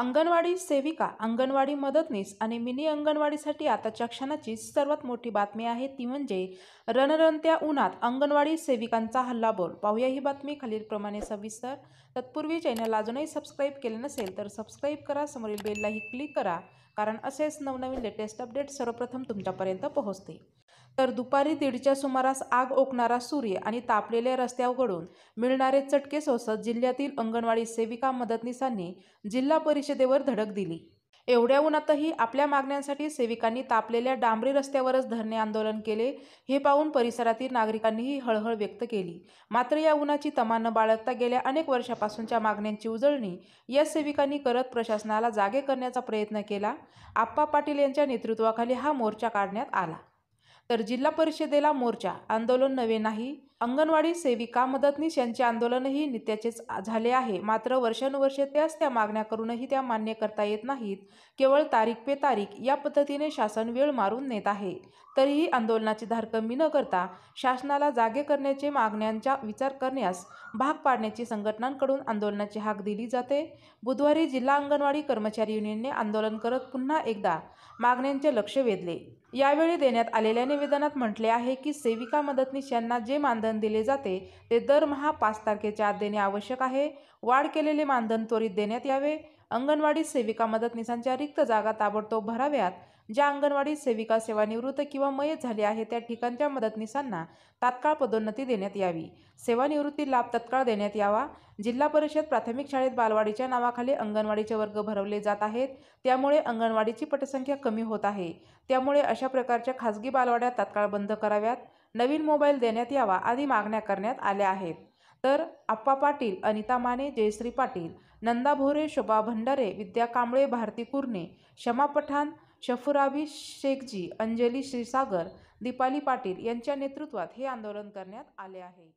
अंगणवाडी सेविका अंगणवाडी मदतनीस आणि मिनी अंगणवाडीसाठी आताच्या क्षणाची सर्वात मोठी बातमी आहे ती म्हणजे रणरणत्या उन्हात अंगणवाडी सेविकांचा हल्लाबोल पाहूया ही बातमी खालीलप्रमाणे सविस्तर तत्पूर्वी चॅनल अजूनही सबस्क्राईब केले नसेल तर सबस्क्राईब करा समोरील बेललाही क्लिक करा कारण असेच नवनवीन लेटेस्ट अपडेट सर्वप्रथम तुमच्यापर्यंत पोहोचते तर दुपारी दीडच्या सुमारास आग ओकणारा सूर्य आणि तापलेल्या रस्त्याकडून मिळणारे चटके सोसत जिल्ह्यातील अंगणवाडी सेविका मदतनीसांनी जिल्हा परिषदेवर धडक दिली एवढ्या उन्हातही आपल्या मागण्यांसाठी सेविकांनी तापलेल्या डांबरी रस्त्यावरच धरणे आंदोलन केले हे पाहून परिसरातील नागरिकांनीही हळहळ व्यक्त केली मात्र या उन्हाची तमान बाळगता गेल्या अनेक वर्षापासूनच्या मागण्यांची उजळणी या सेविकांनी करत प्रशासनाला जागे करण्याचा प्रयत्न केला आप्पा पाटील यांच्या नेतृत्वाखाली हा मोर्चा काढण्यात आला तर जिल्हा परिषदेला मोर्चा आंदोलन नवे नाही अंगणवाडी सेविका मदतनीस यांचे आंदोलनही नित्याचेच झाले आहे मात्र वर्षानुवर्षे त्याच त्या मागण्या करूनही त्या मान्य करता येत नाहीत केवळ तारीख पे तारीख या पद्धतीने शासन वेळ मारून नेत आहे तरीही आंदोलनाची धार कमी न करता शासनाला जागे करण्याचे मागण्यांचा विचार करण्यास भाग पाडण्याची संघटनांकडून आंदोलनाची हाक दिली जाते बुधवारी जिल्हा अंगणवाडी कर्मचारी युनियनने आंदोलन करत पुन्हा एकदा मागण्यांचे लक्ष वेधले यावेळी देण्यात आलेल्या निवेदनात म्हटले आहे की सेविका मदतनीस यांना जे मानधन दिले जाते ते दरमहा पाच तारखेच्या आत देणे आवश्यक आहे वाढ केलेले मानधन त्वरित देण्यात यावे अंगणवाडी सेविका मदतनीसांच्या रिक्त जागा ताबडतोब भराव्यात ज्या अंगणवाडी सेविका सेवानिवृत्त किंवा मयत झाली आहे त्या ठिकाणच्या मदतनीसांना तात्काळ पदोन्नती देण्यात यावी सेवानिवृत्ती लाभ तत्काळ देण्यात यावा जिल्हा परिषद प्राथमिक शाळेत बालवाडीच्या नावाखाली अंगणवाडीचे वर्ग भरवले जात आहेत त्यामुळे अंगणवाडीची पटसंख्या कमी होत आहे त्यामुळे अशा प्रकारच्या खासगी बालवाड्या तात्काळ बंद कराव्यात नवीन मोबाईल देण्यात यावा आदी मागण्या करण्यात आल्या आहेत तर आप्पा पाटील अनिता माने जयश्री पाटील नंदा भोरे शोभा भंडारे विद्या कांबळे भारती कुर्णे क्षमा पठाण शफुराबी शेखजी अंजली श्रीसागर दीपाली पाटील यांच्या नेतृत्वात हे आंदोलन करण्यात आले आहे